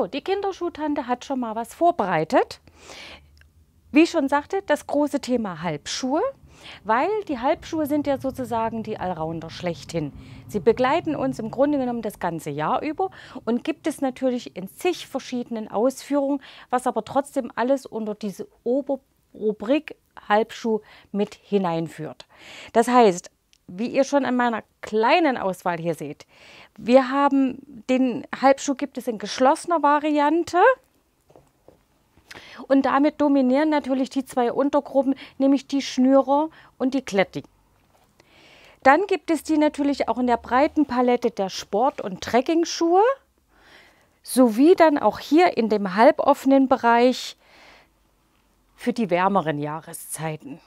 So, die Kinderschuhtante hat schon mal was vorbereitet. Wie ich schon sagte, das große Thema Halbschuhe, weil die Halbschuhe sind ja sozusagen die Allrounder schlechthin. Sie begleiten uns im Grunde genommen das ganze Jahr über und gibt es natürlich in zig verschiedenen Ausführungen, was aber trotzdem alles unter diese Oberrubrik Halbschuh mit hineinführt. Das heißt, wie ihr schon an meiner kleinen Auswahl hier seht. Wir haben den Halbschuh gibt es in geschlossener Variante. Und damit dominieren natürlich die zwei Untergruppen, nämlich die Schnürer und die Kletti. Dann gibt es die natürlich auch in der breiten Palette der Sport- und Trekkingschuhe, sowie dann auch hier in dem halboffenen Bereich für die wärmeren Jahreszeiten.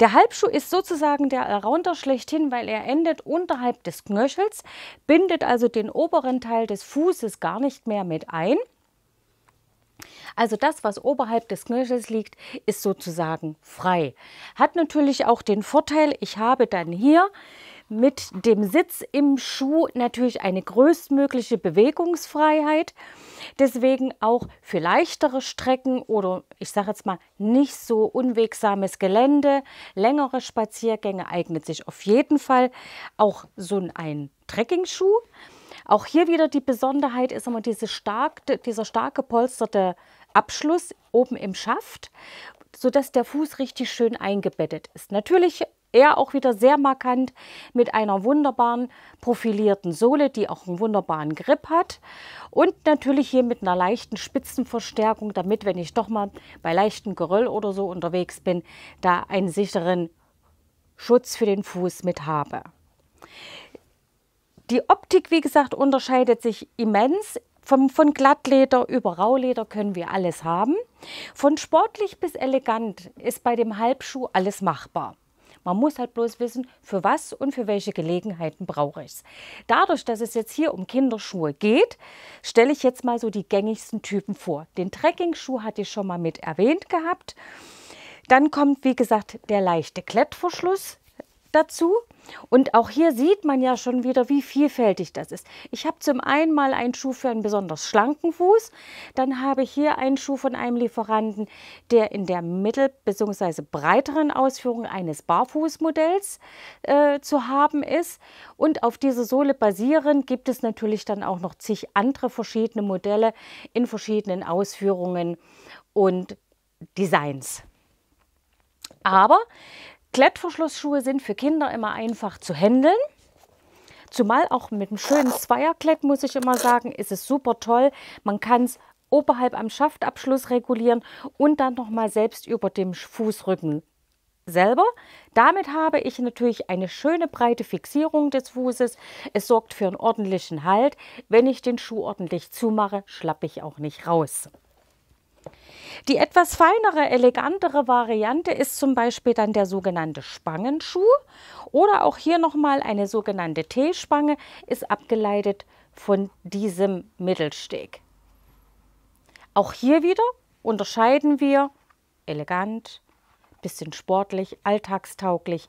Der Halbschuh ist sozusagen der Allrounder schlechthin, weil er endet unterhalb des Knöchels, bindet also den oberen Teil des Fußes gar nicht mehr mit ein. Also das, was oberhalb des Knöchels liegt, ist sozusagen frei. Hat natürlich auch den Vorteil, ich habe dann hier mit dem Sitz im Schuh natürlich eine größtmögliche Bewegungsfreiheit. Deswegen auch für leichtere Strecken oder ich sage jetzt mal nicht so unwegsames Gelände, längere Spaziergänge eignet sich auf jeden Fall auch so ein Trekkingschuh. Auch hier wieder die Besonderheit ist immer diese stark, dieser stark gepolsterte Abschluss oben im Schaft sodass der Fuß richtig schön eingebettet ist. Natürlich er auch wieder sehr markant mit einer wunderbaren profilierten Sohle, die auch einen wunderbaren Grip hat. Und natürlich hier mit einer leichten Spitzenverstärkung, damit, wenn ich doch mal bei leichtem Geröll oder so unterwegs bin, da einen sicheren Schutz für den Fuß mit habe. Die Optik, wie gesagt, unterscheidet sich immens. Von, von Glattleder über Rauleder können wir alles haben. Von sportlich bis elegant ist bei dem Halbschuh alles machbar. Man muss halt bloß wissen, für was und für welche Gelegenheiten brauche ich es. Dadurch, dass es jetzt hier um Kinderschuhe geht, stelle ich jetzt mal so die gängigsten Typen vor. Den Trekkingschuh hatte ich schon mal mit erwähnt gehabt. Dann kommt, wie gesagt, der leichte Klettverschluss dazu. Und auch hier sieht man ja schon wieder, wie vielfältig das ist. Ich habe zum einen mal einen Schuh für einen besonders schlanken Fuß. Dann habe ich hier einen Schuh von einem Lieferanten, der in der mittel- bzw. breiteren Ausführung eines Barfußmodells äh, zu haben ist. Und auf dieser Sohle basierend gibt es natürlich dann auch noch zig andere verschiedene Modelle in verschiedenen Ausführungen und Designs. Aber Klettverschlussschuhe sind für Kinder immer einfach zu handeln. Zumal auch mit einem schönen Zweierklett, muss ich immer sagen, ist es super toll. Man kann es oberhalb am Schaftabschluss regulieren und dann nochmal selbst über dem Fußrücken selber. Damit habe ich natürlich eine schöne breite Fixierung des Fußes. Es sorgt für einen ordentlichen Halt. Wenn ich den Schuh ordentlich zumache, schlappe ich auch nicht raus. Die etwas feinere, elegantere Variante ist zum Beispiel dann der sogenannte Spangenschuh oder auch hier nochmal eine sogenannte T-Spange ist abgeleitet von diesem Mittelsteg. Auch hier wieder unterscheiden wir elegant, bisschen sportlich, alltagstauglich.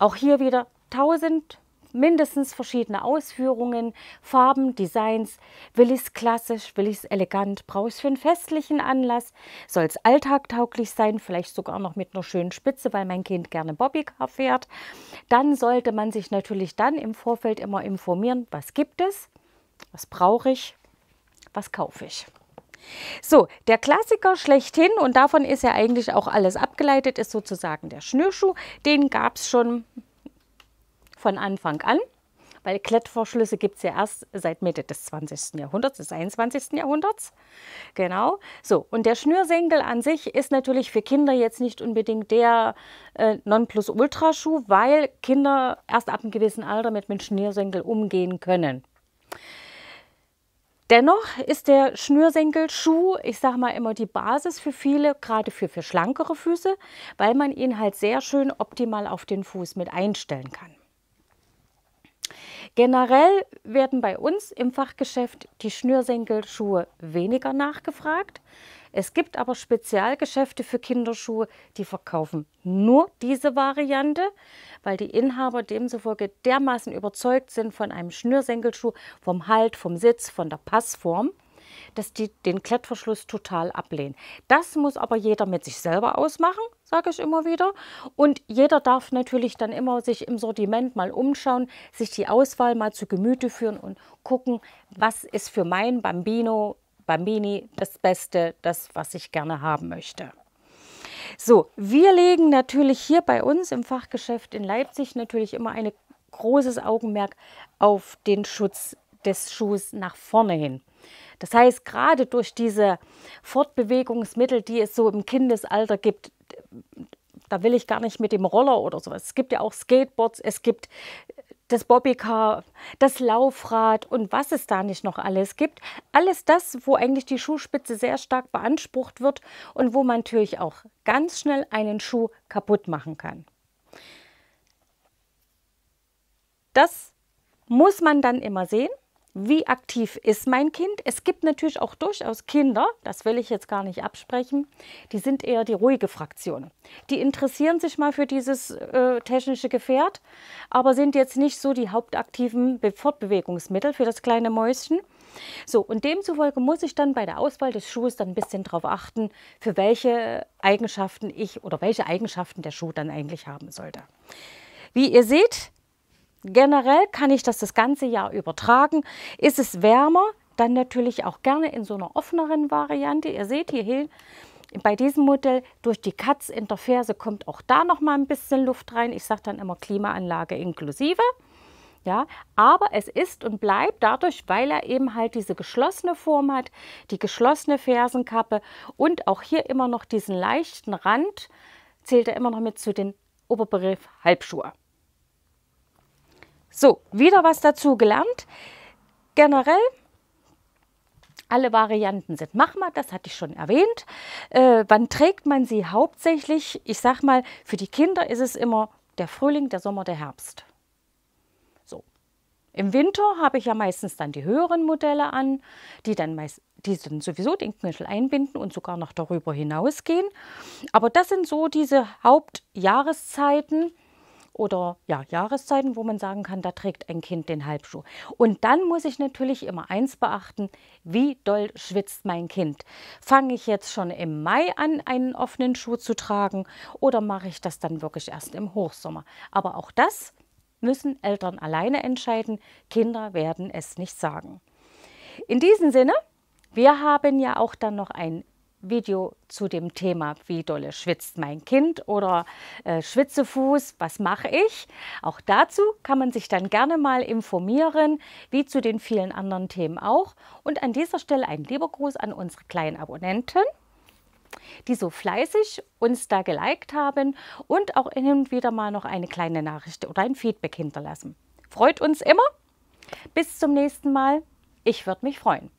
Auch hier wieder 1000 mindestens verschiedene Ausführungen, Farben, Designs. Will ich es klassisch, will ich es elegant, brauche ich es für einen festlichen Anlass, soll es alltagtauglich sein, vielleicht sogar noch mit einer schönen Spitze, weil mein Kind gerne Bobbycar fährt. Dann sollte man sich natürlich dann im Vorfeld immer informieren, was gibt es, was brauche ich, was kaufe ich. So, der Klassiker schlechthin, und davon ist ja eigentlich auch alles abgeleitet, ist sozusagen der Schnürschuh. Den gab es schon von Anfang an, weil Klettverschlüsse gibt es ja erst seit Mitte des 20. Jahrhunderts, des 21. Jahrhunderts. Genau. So, und der Schnürsenkel an sich ist natürlich für Kinder jetzt nicht unbedingt der äh, Nonplusultraschuh, weil Kinder erst ab einem gewissen Alter mit einem Schnürsenkel umgehen können. Dennoch ist der Schnürsenkelschuh, ich sage mal immer die Basis für viele, gerade für, für schlankere Füße, weil man ihn halt sehr schön optimal auf den Fuß mit einstellen kann. Generell werden bei uns im Fachgeschäft die Schnürsenkelschuhe weniger nachgefragt. Es gibt aber Spezialgeschäfte für Kinderschuhe, die verkaufen nur diese Variante, weil die Inhaber demzufolge dermaßen überzeugt sind von einem Schnürsenkelschuh, vom Halt, vom Sitz, von der Passform, dass die den Klettverschluss total ablehnen. Das muss aber jeder mit sich selber ausmachen, sage ich immer wieder. Und jeder darf natürlich dann immer sich im Sortiment mal umschauen, sich die Auswahl mal zu Gemüte führen und gucken, was ist für mein Bambino, Bambini das Beste, das, was ich gerne haben möchte. So, wir legen natürlich hier bei uns im Fachgeschäft in Leipzig natürlich immer ein großes Augenmerk auf den Schutz des Schuhs nach vorne hin. Das heißt, gerade durch diese Fortbewegungsmittel, die es so im Kindesalter gibt, da will ich gar nicht mit dem Roller oder sowas. Es gibt ja auch Skateboards, es gibt das Bobbycar, das Laufrad und was es da nicht noch alles gibt. Alles das, wo eigentlich die Schuhspitze sehr stark beansprucht wird und wo man natürlich auch ganz schnell einen Schuh kaputt machen kann. Das muss man dann immer sehen wie aktiv ist mein Kind. Es gibt natürlich auch durchaus Kinder, das will ich jetzt gar nicht absprechen, die sind eher die ruhige Fraktion. Die interessieren sich mal für dieses äh, technische Gefährt, aber sind jetzt nicht so die hauptaktiven Fortbewegungsmittel für das kleine Mäuschen. So, und demzufolge muss ich dann bei der Auswahl des Schuhs dann ein bisschen darauf achten, für welche Eigenschaften ich oder welche Eigenschaften der Schuh dann eigentlich haben sollte. Wie ihr seht, Generell kann ich das das ganze Jahr übertragen. Ist es wärmer, dann natürlich auch gerne in so einer offeneren Variante. Ihr seht hierhin bei diesem Modell durch die katz in der Ferse kommt auch da noch mal ein bisschen Luft rein. Ich sage dann immer Klimaanlage inklusive. Ja, aber es ist und bleibt dadurch, weil er eben halt diese geschlossene Form hat, die geschlossene Fersenkappe und auch hier immer noch diesen leichten Rand, zählt er immer noch mit zu den Oberbegriff Halbschuhe. So, wieder was dazu gelernt. Generell, alle Varianten sind machbar, das hatte ich schon erwähnt. Äh, wann trägt man sie hauptsächlich? Ich sag mal, für die Kinder ist es immer der Frühling, der Sommer, der Herbst. So. Im Winter habe ich ja meistens dann die höheren Modelle an, die dann meist die dann sowieso den Knöchel einbinden und sogar noch darüber hinausgehen. Aber das sind so diese Hauptjahreszeiten, oder ja, Jahreszeiten, wo man sagen kann, da trägt ein Kind den Halbschuh. Und dann muss ich natürlich immer eins beachten, wie doll schwitzt mein Kind. Fange ich jetzt schon im Mai an, einen offenen Schuh zu tragen oder mache ich das dann wirklich erst im Hochsommer? Aber auch das müssen Eltern alleine entscheiden. Kinder werden es nicht sagen. In diesem Sinne, wir haben ja auch dann noch ein Video zu dem Thema, wie dolle schwitzt mein Kind oder äh, Schwitzefuß, was mache ich? Auch dazu kann man sich dann gerne mal informieren, wie zu den vielen anderen Themen auch. Und an dieser Stelle ein lieber Gruß an unsere kleinen Abonnenten, die so fleißig uns da geliked haben und auch hin und wieder mal noch eine kleine Nachricht oder ein Feedback hinterlassen. Freut uns immer. Bis zum nächsten Mal. Ich würde mich freuen.